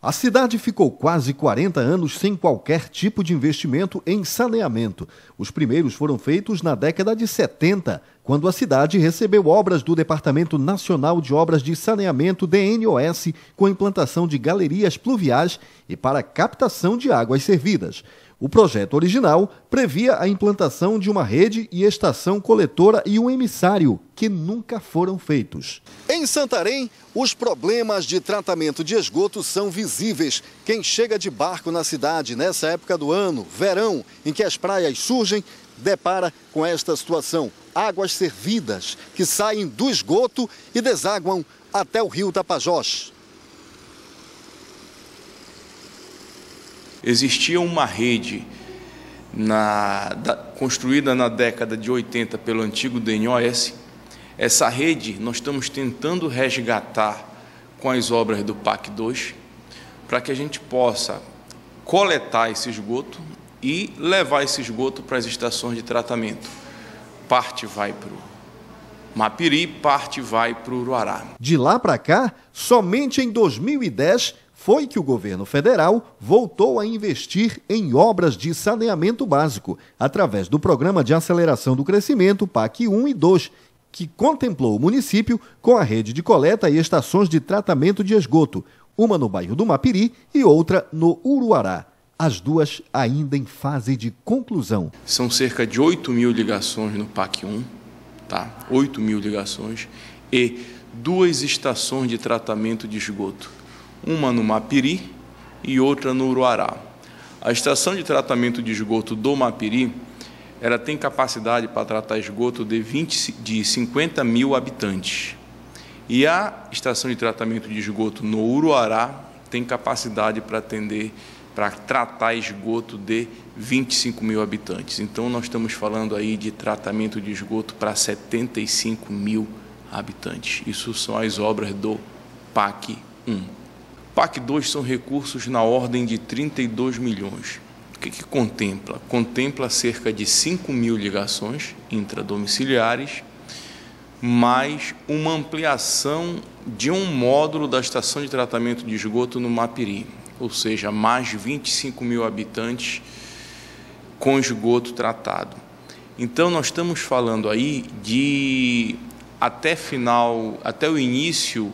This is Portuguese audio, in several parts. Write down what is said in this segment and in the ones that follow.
A cidade ficou quase 40 anos sem qualquer tipo de investimento em saneamento. Os primeiros foram feitos na década de 70, quando a cidade recebeu obras do Departamento Nacional de Obras de Saneamento DNOS, com implantação de galerias pluviais e para captação de águas servidas. O projeto original previa a implantação de uma rede e estação coletora e um emissário, que nunca foram feitos. Em Santarém, os problemas de tratamento de esgoto são visíveis. Quem chega de barco na cidade nessa época do ano, verão, em que as praias surgem, depara com esta situação. Águas servidas que saem do esgoto e desaguam até o rio Tapajós. Existia uma rede na, da, construída na década de 80 pelo antigo DNOS. Essa rede nós estamos tentando resgatar com as obras do PAC 2 para que a gente possa coletar esse esgoto e levar esse esgoto para as estações de tratamento. Parte vai para o Mapiri, parte vai para o Uruará. De lá para cá, somente em 2010 foi que o governo federal voltou a investir em obras de saneamento básico, através do Programa de Aceleração do Crescimento, PAC 1 e 2, que contemplou o município com a rede de coleta e estações de tratamento de esgoto, uma no bairro do Mapiri e outra no Uruará as duas ainda em fase de conclusão. São cerca de 8 mil ligações no PAC 1, tá? 8 mil ligações e duas estações de tratamento de esgoto uma no Mapiri e outra no Uruará. A estação de tratamento de esgoto do Mapiri ela tem capacidade para tratar esgoto de, 20, de 50 mil habitantes. E a estação de tratamento de esgoto no Uruará tem capacidade para atender, para tratar esgoto de 25 mil habitantes. Então, nós estamos falando aí de tratamento de esgoto para 75 mil habitantes. Isso são as obras do PAC 1. PAC 2 são recursos na ordem de 32 milhões. O que, que contempla? Contempla cerca de 5 mil ligações intradomiciliares, mais uma ampliação de um módulo da estação de tratamento de esgoto no Mapiri, ou seja, mais 25 mil habitantes com esgoto tratado. Então, nós estamos falando aí de, até final, até o início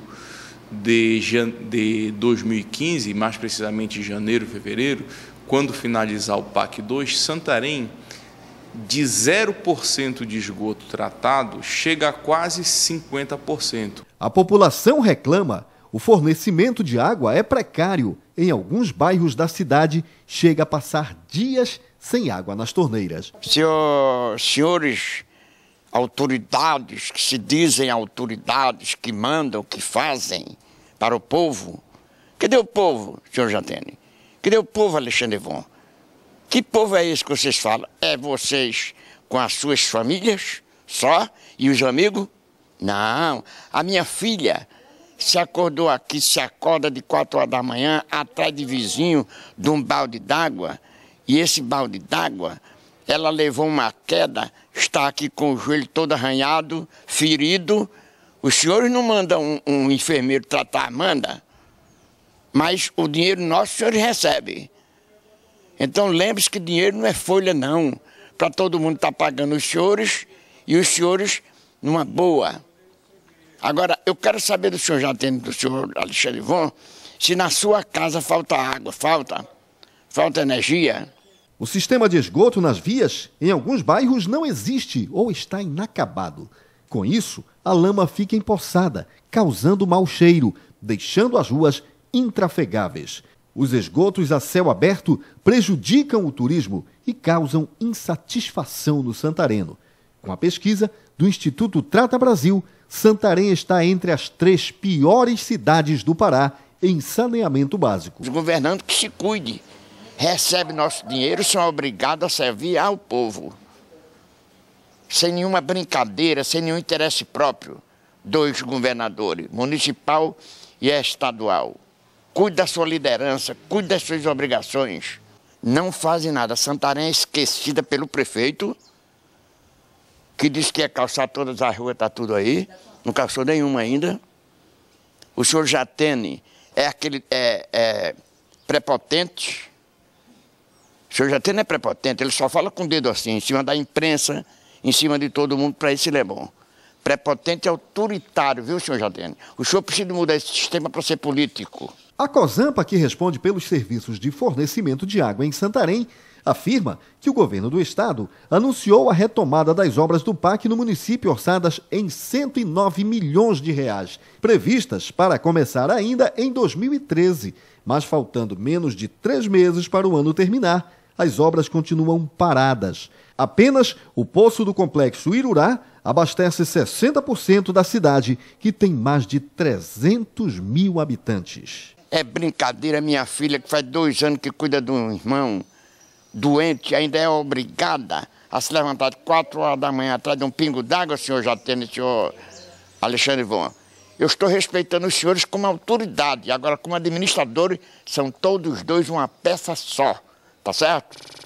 de, de 2015, mais precisamente janeiro, fevereiro, quando finalizar o PAC 2, Santarém, de 0% de esgoto tratado, chega a quase 50%. A população reclama. O fornecimento de água é precário. Em alguns bairros da cidade, chega a passar dias sem água nas torneiras. Senhor, senhores autoridades que se dizem autoridades, que mandam, que fazem, para o povo. Cadê o povo, senhor Jantene? Cadê o povo, Alexandre Von? Que povo é esse que vocês falam? É vocês com as suas famílias só e os amigos? Não, a minha filha se acordou aqui, se acorda de quatro horas da manhã, atrás de vizinho, de um balde d'água, e esse balde d'água, ela levou uma queda, está aqui com o joelho todo arranhado, ferido, os senhores não mandam um, um enfermeiro tratar, manda. Mas o dinheiro nosso os senhores recebem. Então lembre-se que dinheiro não é folha, não. Para todo mundo estar tá pagando os senhores e os senhores numa boa. Agora, eu quero saber do senhor Jatene, do senhor Alexandre Von, se na sua casa falta água, falta, falta energia. O sistema de esgoto nas vias, em alguns bairros, não existe ou está inacabado. Com isso, a lama fica empoçada, causando mau cheiro, deixando as ruas intrafegáveis. Os esgotos a céu aberto prejudicam o turismo e causam insatisfação no Santareno. Com a pesquisa do Instituto Trata Brasil, Santarém está entre as três piores cidades do Pará em saneamento básico. Os governantes que se cuide, recebem nosso dinheiro, são obrigados a servir ao povo sem nenhuma brincadeira, sem nenhum interesse próprio, dois governadores, municipal e estadual. Cuide da sua liderança, cuide das suas obrigações. Não fazem nada. Santarém é esquecida pelo prefeito, que disse que ia calçar todas as ruas, está tudo aí. Não calçou nenhuma ainda. O senhor Jatene é aquele é, é prepotente. O senhor Jatene é prepotente, ele só fala com o dedo assim, em cima da imprensa, em cima de todo mundo para esse Leblon. Prepotente e autoritário, viu, senhor Jadene? O senhor precisa mudar esse sistema para ser político. A COSAMPA, que responde pelos serviços de fornecimento de água em Santarém, afirma que o governo do estado anunciou a retomada das obras do PAC no município orçadas em 109 milhões de reais, previstas para começar ainda em 2013, mas faltando menos de três meses para o ano terminar as obras continuam paradas. Apenas o poço do complexo Irurá abastece 60% da cidade, que tem mais de 300 mil habitantes. É brincadeira, minha filha, que faz dois anos que cuida de um irmão doente, ainda é obrigada a se levantar de 4 horas da manhã atrás de um pingo d'água, senhor Jatene, senhor Alexandre Von. Eu estou respeitando os senhores como autoridade, agora como administradores, são todos dois uma peça só. Tá certo?